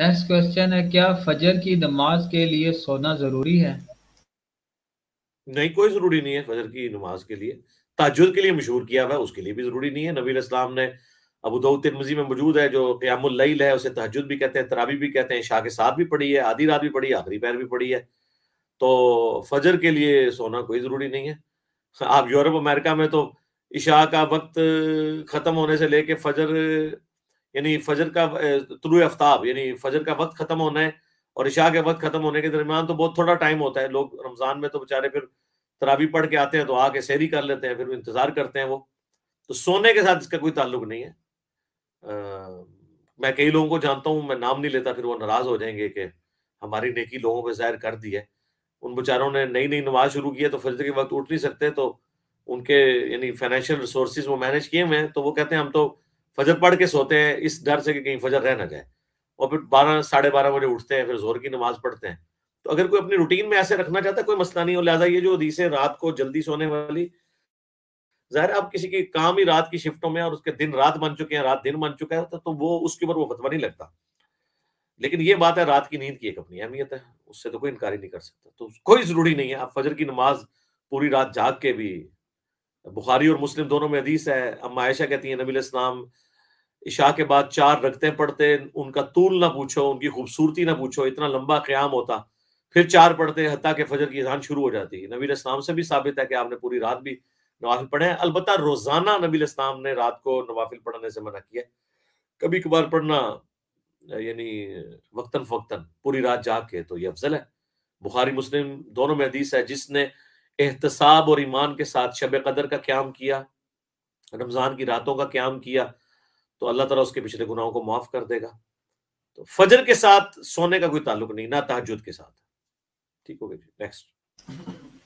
next question है क्या फजर की नमाज के लिए सोना जरूरी है नहीं कोई जरूरी नहीं है फजर की नमाज के लिए ताजुद के लिए मशहूर किया हुआ उसके लिए भी जरूरी नहीं है नबी इस्लाम ने अबू दाऊद तिरमजी में मौजूद है जो क्यामुल्लैल है उसे तहजद भी कहते हैं तरावी भी कहते हैं शाह के साथ भी पड़ी है आधी रात भी पड़ी है आखिरी पैर भी पड़ी है तो फजर के लिए सोना कोई ज़रूरी नहीं है आप यूरोप अमेरिका में तो इशा का वक्त ख़त्म होने से लेके फजर यानी फजर का तुलु आफ्ताब यानी फजर का वक्त खत्म होना है और इशा के वक्त खत्म होने के दरमियान तो बहुत थोड़ा टाइम होता है लोग रमजान में तो बेचारे फिर तराबी पढ़ के आते हैं तो आके सहरी कर लेते हैं फिर इंतजार करते हैं वो तो सोने के साथ इसका कोई ताल्लुक नहीं है आ, मैं कई लोगों को जानता हूँ मैं नाम नहीं लेता फिर वो नाराज हो जाएंगे कि हमारी नेकी लोगों पर जाहिर कर दी है उन बेचारों ने नई नई नमाज शुरू की है तो फजर के वक्त उठ नहीं सकते तो उनके यानी फाइनेंशियल रिसोर्स वो मैनेज किए हुए हैं तो वो कहते हैं हम तो फजर पढ़ के सोते हैं इस डर से कि कहीं फजर रह ना जाए और फिर बारह साढ़े बारह बजे उठते हैं फिर जोर की नमाज पढ़ते हैं तो अगर कोई अपनी रूटीन में ऐसे रखना चाहता है कोई मसला नहीं हो लिहाजा ये जो हदीसें रात को जल्दी सोने वाली जाहिर आप किसी की काम ही रात की शिफ्टों में और उसके दिन रात बन चुके हैं रात दिन बन चुका है तो, तो वो उसके ऊपर वो फतवा नहीं लगता लेकिन ये बात है रात की नींद की एक अपनी अहमियत है उससे तो कोई इनकार ही नहीं कर सकता तो कोई जरूरी नहीं है आप फजर की नमाज पूरी रात जाग के भी बुखारी और मुस्लिम दोनों में हदीस है अम्मा आयशा कहती है नबी इस्लाम इशा के बाद चार रखते पढ़ते उनका तूल ना पूछो उनकी खूबसूरती ना पूछो इतना लंबा क्याम होता फिर चार पढ़ते हती के फजर की अजान शुरू हो जाती है नबी इस्लाम से भी साबित है कि आपने पूरी रात भी नवाफिल पढ़े हैं अलबत् रोजाना नबी इस्लाम ने रात को नवाफिल पढ़ने से मना किया कभी कभार पढ़ना यानी वक्ता फ़क्तन पूरी रात जाग के तो ये अफजल है बुखारी मुस्लिम दोनों में हदीस है जिसने एहतसाब और ईमान के साथ शब कदर का क्याम किया रमज़ान की रातों का क्याम किया तो अल्लाह तला उसके पिछले गुनाहों को माफ़ कर देगा तो फजर के साथ सोने का कोई ताल्लुक नहीं ना तहजद के साथ ठीक हो गया नेक्स्ट